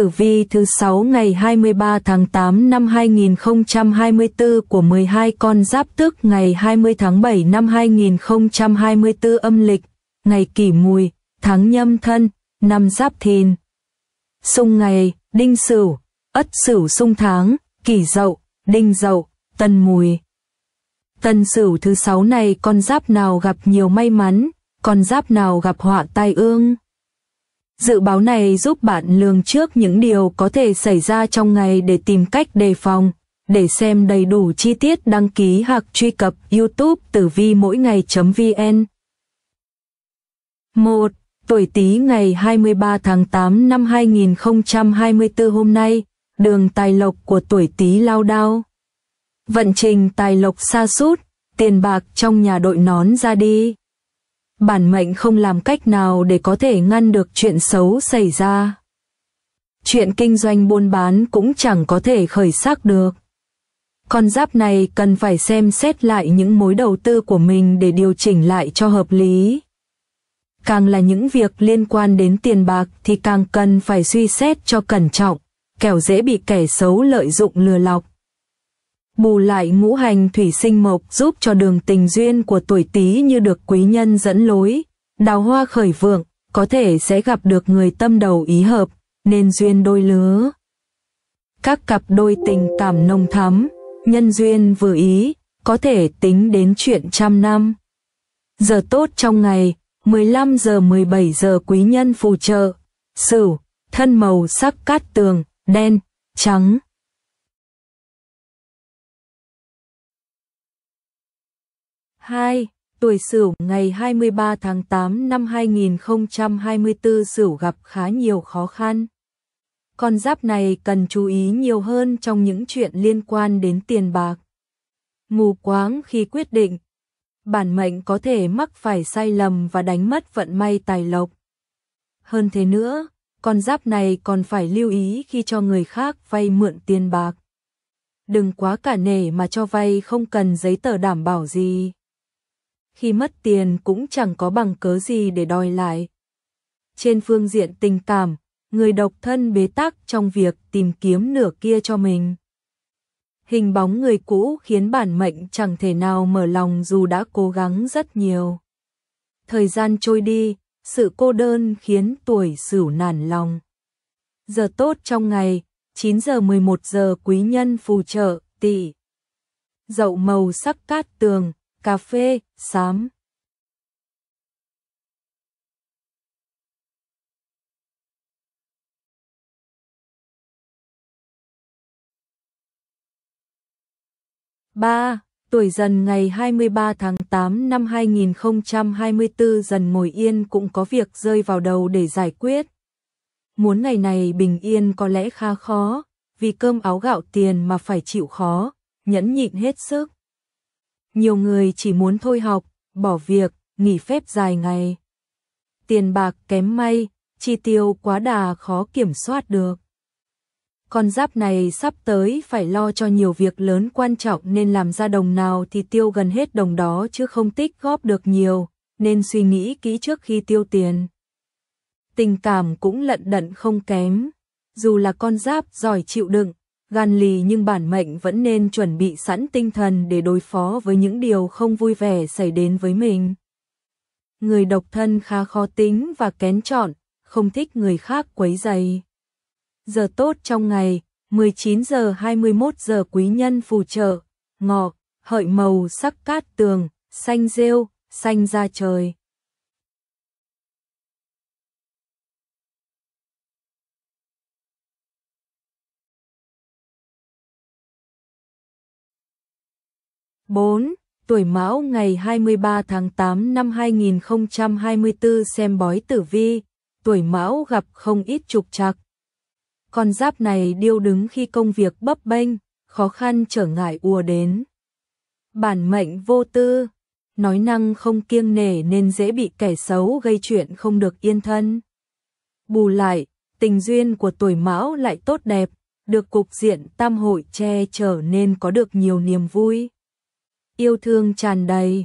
tử vi thứ 6 ngày 23 tháng 8 năm 2024 của 12 con giáp tức ngày 20 tháng 7 năm 2024 âm lịch, ngày kỷ mùi, tháng nhâm thân, năm giáp thìn. xung ngày, đinh sửu, ất sửu xung tháng, kỷ dậu, đinh dậu, tân mùi. Tân sửu thứ 6 này con giáp nào gặp nhiều may mắn, con giáp nào gặp họa tai ương. Dự báo này giúp bạn lường trước những điều có thể xảy ra trong ngày để tìm cách đề phòng. Để xem đầy đủ chi tiết đăng ký hoặc truy cập YouTube tử vi mỗi ngày.vn. 1. Tuổi Tý ngày 23 tháng 8 năm 2024 hôm nay, đường tài lộc của tuổi Tý lao đao. Vận trình tài lộc xa sút tiền bạc trong nhà đội nón ra đi bản mệnh không làm cách nào để có thể ngăn được chuyện xấu xảy ra. Chuyện kinh doanh buôn bán cũng chẳng có thể khởi sắc được. Con giáp này cần phải xem xét lại những mối đầu tư của mình để điều chỉnh lại cho hợp lý. Càng là những việc liên quan đến tiền bạc thì càng cần phải suy xét cho cẩn trọng, kẻo dễ bị kẻ xấu lợi dụng lừa lọc bù lại ngũ hành thủy sinh mộc giúp cho đường tình duyên của tuổi Tý như được quý nhân dẫn lối, đào hoa khởi vượng, có thể sẽ gặp được người tâm đầu ý hợp, nên duyên đôi lứa. Các cặp đôi tình cảm nồng thắm, nhân duyên vừa ý, có thể tính đến chuyện trăm năm. Giờ tốt trong ngày, 15 giờ 17 giờ quý nhân phù trợ, sửu, thân màu sắc cát tường, đen, trắng. 2. Tuổi Sửu ngày 23 tháng 8 năm 2024 Sửu gặp khá nhiều khó khăn. Con giáp này cần chú ý nhiều hơn trong những chuyện liên quan đến tiền bạc. Mù quáng khi quyết định, bản mệnh có thể mắc phải sai lầm và đánh mất vận may tài lộc. Hơn thế nữa, con giáp này còn phải lưu ý khi cho người khác vay mượn tiền bạc. Đừng quá cả nể mà cho vay không cần giấy tờ đảm bảo gì khi mất tiền cũng chẳng có bằng cớ gì để đòi lại. Trên phương diện tình cảm, người độc thân bế tắc trong việc tìm kiếm nửa kia cho mình. Hình bóng người cũ khiến bản mệnh chẳng thể nào mở lòng dù đã cố gắng rất nhiều. Thời gian trôi đi, sự cô đơn khiến tuổi sửu nản lòng. Giờ tốt trong ngày, 9 giờ 11 giờ quý nhân phù trợ, tỷ. Dậu màu sắc cát tường, cà phê, xám. ba Tuổi dần ngày 23 tháng 8 năm 2024 dần ngồi yên cũng có việc rơi vào đầu để giải quyết. Muốn ngày này bình yên có lẽ kha khó, vì cơm áo gạo tiền mà phải chịu khó, nhẫn nhịn hết sức nhiều người chỉ muốn thôi học, bỏ việc, nghỉ phép dài ngày. Tiền bạc kém may, chi tiêu quá đà khó kiểm soát được. Con giáp này sắp tới phải lo cho nhiều việc lớn quan trọng nên làm ra đồng nào thì tiêu gần hết đồng đó chứ không tích góp được nhiều, nên suy nghĩ kỹ trước khi tiêu tiền. Tình cảm cũng lận đận không kém, dù là con giáp giỏi chịu đựng, gan lì nhưng bản mệnh vẫn nên chuẩn bị sẵn tinh thần để đối phó với những điều không vui vẻ xảy đến với mình. Người độc thân khá khó tính và kén chọn, không thích người khác quấy dày. Giờ tốt trong ngày, 19 giờ 21 giờ quý nhân phù trợ, ngọ, hợi màu sắc cát tường, xanh rêu, xanh ra trời. 4. Tuổi Mão ngày 23 tháng 8 năm 2024 xem bói tử vi, tuổi Mão gặp không ít trục trặc. Con giáp này điêu đứng khi công việc bấp bênh, khó khăn trở ngại ùa đến. Bản mệnh vô tư, nói năng không kiêng nể nên dễ bị kẻ xấu gây chuyện không được yên thân. Bù lại, tình duyên của tuổi Mão lại tốt đẹp, được cục diện tam hội che trở nên có được nhiều niềm vui yêu thương tràn đầy.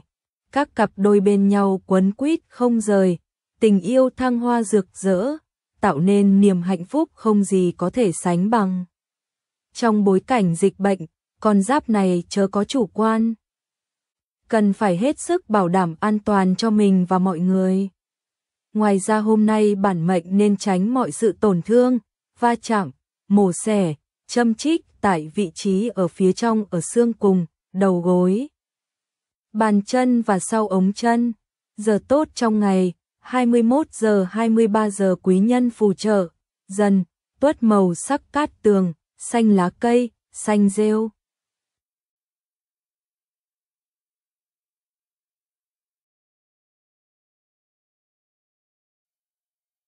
Các cặp đôi bên nhau quấn quýt không rời, tình yêu thăng hoa rực rỡ, tạo nên niềm hạnh phúc không gì có thể sánh bằng. Trong bối cảnh dịch bệnh, con giáp này chớ có chủ quan. Cần phải hết sức bảo đảm an toàn cho mình và mọi người. Ngoài ra hôm nay bản mệnh nên tránh mọi sự tổn thương, va chạm, mổ xẻ, châm chích tại vị trí ở phía trong ở xương cùng, đầu gối bàn chân và sau ống chân. Giờ tốt trong ngày, 21 giờ 23 giờ quý nhân phù trợ, dần, tuất màu sắc cát tường, xanh lá cây, xanh rêu.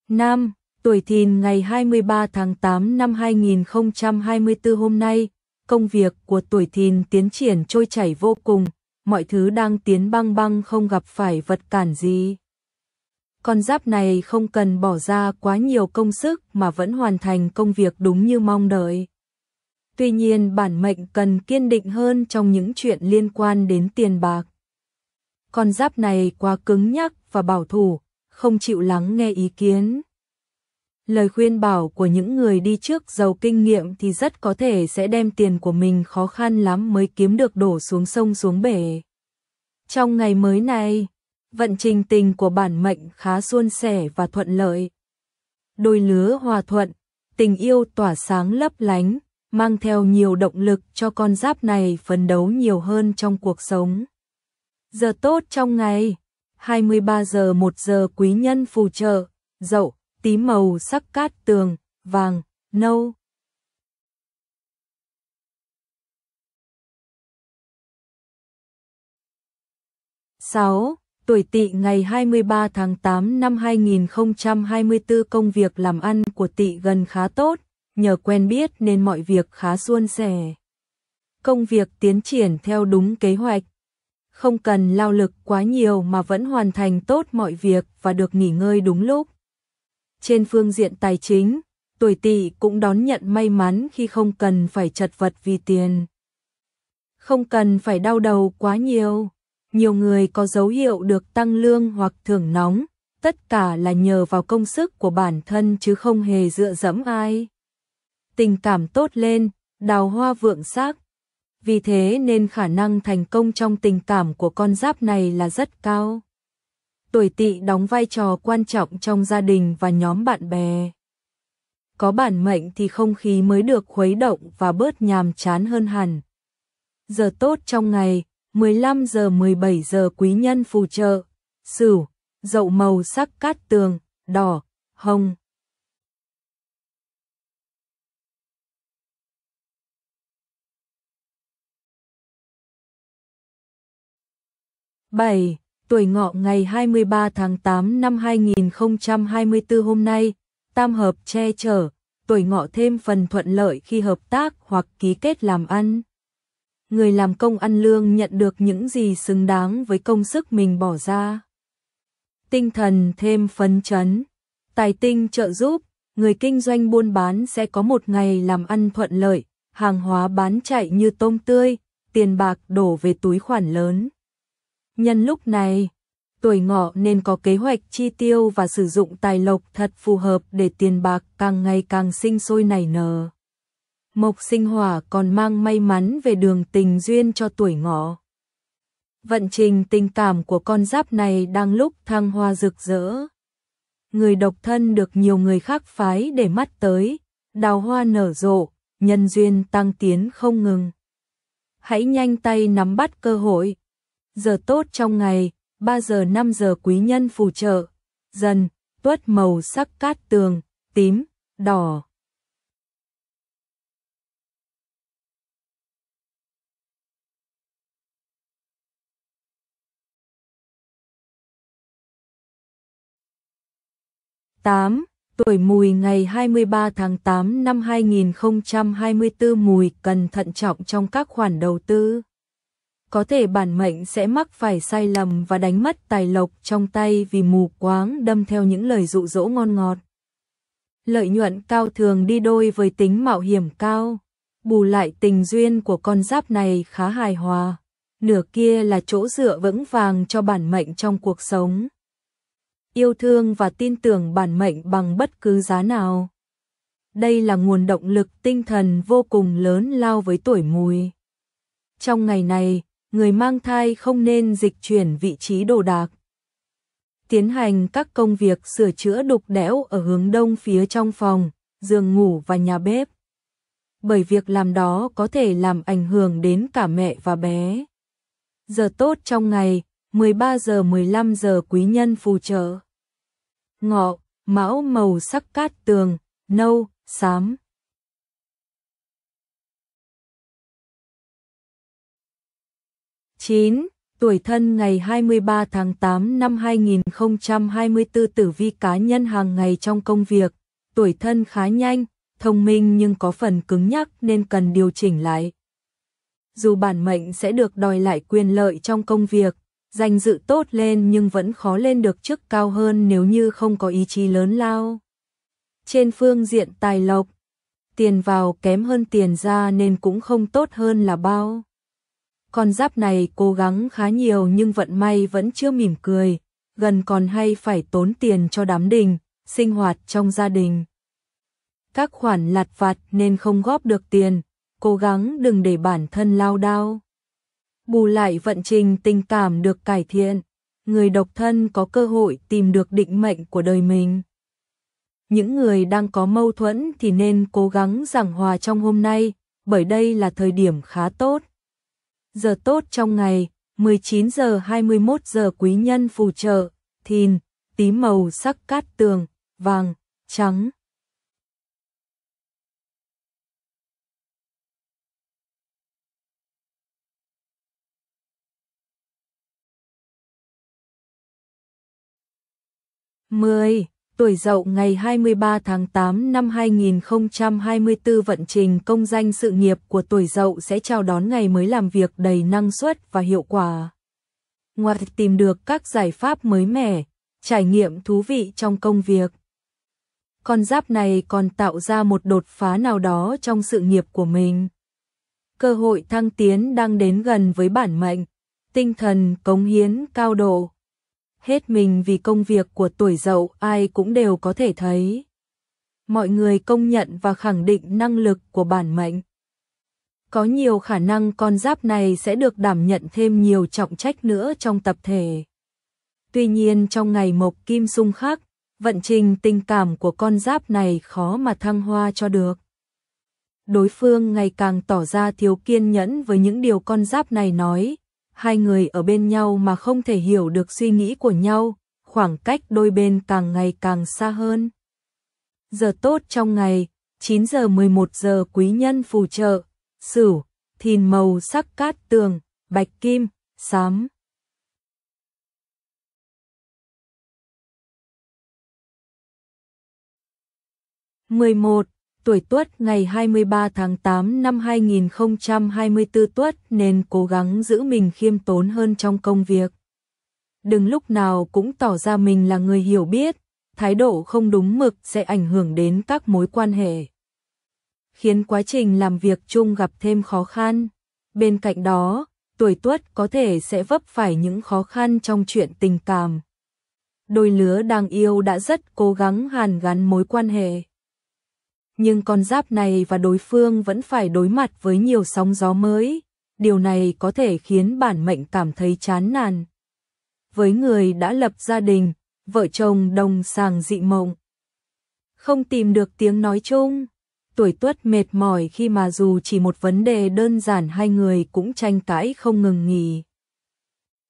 Nam, tuổi thìn ngày 23 tháng 8 năm 2024 hôm nay, công việc của tuổi thìn tiến triển trôi chảy vô cùng, mọi thứ đang tiến băng băng không gặp phải vật cản gì. Con giáp này không cần bỏ ra quá nhiều công sức mà vẫn hoàn thành công việc đúng như mong đợi. Tuy nhiên bản mệnh cần kiên định hơn trong những chuyện liên quan đến tiền bạc. Con giáp này quá cứng nhắc và bảo thủ, không chịu lắng nghe ý kiến lời khuyên bảo của những người đi trước giàu kinh nghiệm thì rất có thể sẽ đem tiền của mình khó khăn lắm mới kiếm được đổ xuống sông xuống bể. Trong ngày mới này, vận trình tình của bản mệnh khá suôn sẻ và thuận lợi. Đôi lứa hòa thuận, tình yêu tỏa sáng lấp lánh, mang theo nhiều động lực cho con giáp này phấn đấu nhiều hơn trong cuộc sống. Giờ tốt trong ngày, 23 giờ 1 giờ quý nhân phù trợ, dậu tím màu sắc cát tường, vàng, nâu. sáu Tuổi Tỵ ngày 23 tháng 8 năm 2024 công việc làm ăn của Tỵ gần khá tốt, nhờ quen biết nên mọi việc khá suôn sẻ. Công việc tiến triển theo đúng kế hoạch. Không cần lao lực quá nhiều mà vẫn hoàn thành tốt mọi việc và được nghỉ ngơi đúng lúc. Trên phương diện tài chính, tuổi Tỵ cũng đón nhận may mắn khi không cần phải chật vật vì tiền. Không cần phải đau đầu quá nhiều. Nhiều người có dấu hiệu được tăng lương hoặc thưởng nóng, tất cả là nhờ vào công sức của bản thân chứ không hề dựa dẫm ai. Tình cảm tốt lên, đào hoa vượng sắc. Vì thế nên khả năng thành công trong tình cảm của con giáp này là rất cao tuổi tỵ đóng vai trò quan trọng trong gia đình và nhóm bạn bè. Có bản mệnh thì không khí mới được khuấy động và bớt nhàm chán hơn hẳn. Giờ tốt trong ngày, 15 giờ 17 giờ quý nhân phù trợ, sửu, dậu màu sắc cát tường, đỏ, hồng. bảy tuổi ngọ ngày 23 tháng 8 năm 2024 hôm nay, tam hợp che chở, tuổi ngọ thêm phần thuận lợi khi hợp tác hoặc ký kết làm ăn. Người làm công ăn lương nhận được những gì xứng đáng với công sức mình bỏ ra. Tinh thần thêm phấn chấn, tài tinh trợ giúp, người kinh doanh buôn bán sẽ có một ngày làm ăn thuận lợi, hàng hóa bán chạy như tôm tươi, tiền bạc đổ về túi khoản lớn. Nhân lúc này, tuổi ngọ nên có kế hoạch chi tiêu và sử dụng tài lộc thật phù hợp để tiền bạc càng ngày càng sinh sôi nảy nở. Mộc sinh hỏa còn mang may mắn về đường tình duyên cho tuổi ngọ. Vận trình tình cảm của con giáp này đang lúc thăng hoa rực rỡ. Người độc thân được nhiều người khác phái để mắt tới, đào hoa nở rộ, nhân duyên tăng tiến không ngừng. Hãy nhanh tay nắm bắt cơ hội, giờ tốt trong ngày, 3 giờ 5 giờ quý nhân phù trợ, dần, tuất màu sắc cát tường, tím, đỏ. Tám tuổi mùi ngày 23 tháng 8 năm 2024 mùi cần thận trọng trong các khoản đầu tư có thể bản mệnh sẽ mắc phải sai lầm và đánh mất tài lộc trong tay vì mù quáng đâm theo những lời dụ dỗ ngon ngọt. Lợi nhuận cao thường đi đôi với tính mạo hiểm cao, bù lại tình duyên của con giáp này khá hài hòa, nửa kia là chỗ dựa vững vàng cho bản mệnh trong cuộc sống. Yêu thương và tin tưởng bản mệnh bằng bất cứ giá nào. Đây là nguồn động lực tinh thần vô cùng lớn lao với tuổi mùi. Trong ngày này, người mang thai không nên dịch chuyển vị trí đồ đạc. Tiến hành các công việc sửa chữa đục đẽo ở hướng đông phía trong phòng, giường ngủ và nhà bếp. Bởi việc làm đó có thể làm ảnh hưởng đến cả mẹ và bé. Giờ tốt trong ngày, 13 giờ 15 giờ quý nhân phù trợ. Ngọ, mão màu sắc cát tường, nâu, xám. 9. Tuổi thân ngày 23 tháng 8 năm 2024 tử vi cá nhân hàng ngày trong công việc, tuổi thân khá nhanh, thông minh nhưng có phần cứng nhắc nên cần điều chỉnh lại. Dù bản mệnh sẽ được đòi lại quyền lợi trong công việc, danh dự tốt lên nhưng vẫn khó lên được chức cao hơn nếu như không có ý chí lớn lao. Trên phương diện tài lộc, tiền vào kém hơn tiền ra nên cũng không tốt hơn là bao. Con giáp này cố gắng khá nhiều nhưng vận may vẫn chưa mỉm cười, gần còn hay phải tốn tiền cho đám đình, sinh hoạt trong gia đình. Các khoản lặt vặt nên không góp được tiền, cố gắng đừng để bản thân lao đao. Bù lại vận trình tình cảm được cải thiện, người độc thân có cơ hội tìm được định mệnh của đời mình. Những người đang có mâu thuẫn thì nên cố gắng giảng hòa trong hôm nay, bởi đây là thời điểm khá tốt giờ tốt trong ngày, 19 giờ 21 giờ quý nhân phù trợ, thìn, tí màu sắc cát tường, vàng, trắng. mười tuổi Dậu ngày 23 tháng 8 năm 2024 vận trình công danh sự nghiệp của tuổi Dậu sẽ chào đón ngày mới làm việc đầy năng suất và hiệu quả. Ngoài tìm được các giải pháp mới mẻ, trải nghiệm thú vị trong công việc. Con giáp này còn tạo ra một đột phá nào đó trong sự nghiệp của mình. Cơ hội thăng tiến đang đến gần với bản mệnh, tinh thần cống hiến cao độ hết mình vì công việc của tuổi dậu ai cũng đều có thể thấy. Mọi người công nhận và khẳng định năng lực của bản mệnh. Có nhiều khả năng con giáp này sẽ được đảm nhận thêm nhiều trọng trách nữa trong tập thể. Tuy nhiên trong ngày mộc kim sung khắc vận trình tình cảm của con giáp này khó mà thăng hoa cho được. Đối phương ngày càng tỏ ra thiếu kiên nhẫn với những điều con giáp này nói, hai người ở bên nhau mà không thể hiểu được suy nghĩ của nhau, khoảng cách đôi bên càng ngày càng xa hơn. Giờ tốt trong ngày, 9 giờ 11 giờ quý nhân phù trợ, sửu, thìn màu sắc cát tường, bạch kim, xám. mười một tuổi Tuất ngày 23 tháng 8 năm 2024 Tuất nên cố gắng giữ mình khiêm tốn hơn trong công việc. Đừng lúc nào cũng tỏ ra mình là người hiểu biết, thái độ không đúng mực sẽ ảnh hưởng đến các mối quan hệ. Khiến quá trình làm việc chung gặp thêm khó khăn. Bên cạnh đó, tuổi Tuất có thể sẽ vấp phải những khó khăn trong chuyện tình cảm. Đôi lứa đang yêu đã rất cố gắng hàn gắn mối quan hệ nhưng con giáp này và đối phương vẫn phải đối mặt với nhiều sóng gió mới, điều này có thể khiến bản mệnh cảm thấy chán nản. Với người đã lập gia đình, vợ chồng đồng sàng dị mộng. Không tìm được tiếng nói chung, tuổi tuất mệt mỏi khi mà dù chỉ một vấn đề đơn giản hai người cũng tranh cãi không ngừng nghỉ.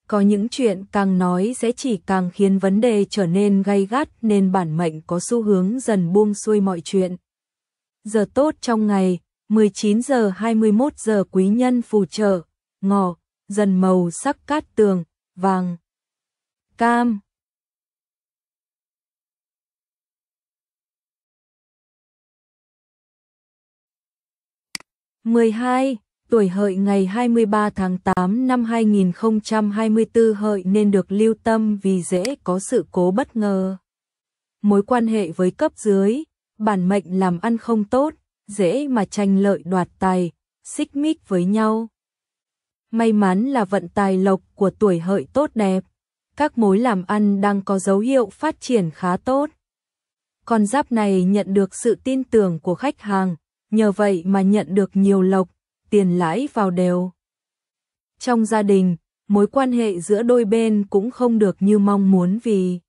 Có những chuyện càng nói sẽ chỉ càng khiến vấn đề trở nên gay gắt nên bản mệnh có xu hướng dần buông xuôi mọi chuyện, giờ tốt trong ngày, 19 giờ 21 giờ quý nhân phù trợ, ngọ, dần màu sắc cát tường, vàng, cam. mười hai tuổi hợi ngày 23 tháng 8 năm 2024 hợi nên được lưu tâm vì dễ có sự cố bất ngờ. Mối quan hệ với cấp dưới, bản mệnh làm ăn không tốt, dễ mà tranh lợi đoạt tài, xích mích với nhau. May mắn là vận tài lộc của tuổi hợi tốt đẹp, các mối làm ăn đang có dấu hiệu phát triển khá tốt. Con giáp này nhận được sự tin tưởng của khách hàng, nhờ vậy mà nhận được nhiều lộc, tiền lãi vào đều. Trong gia đình, mối quan hệ giữa đôi bên cũng không được như mong muốn vì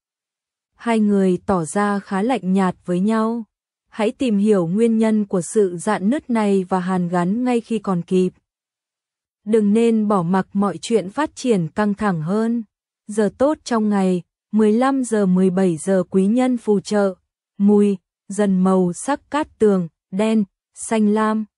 hai người tỏ ra khá lạnh nhạt với nhau hãy tìm hiểu nguyên nhân của sự dạn nứt này và hàn gắn ngay khi còn kịp. Đừng nên bỏ mặc mọi chuyện phát triển căng thẳng hơn. Giờ tốt trong ngày, 15 giờ 17 giờ quý nhân phù trợ, mùi, dần màu sắc cát tường, đen, xanh lam.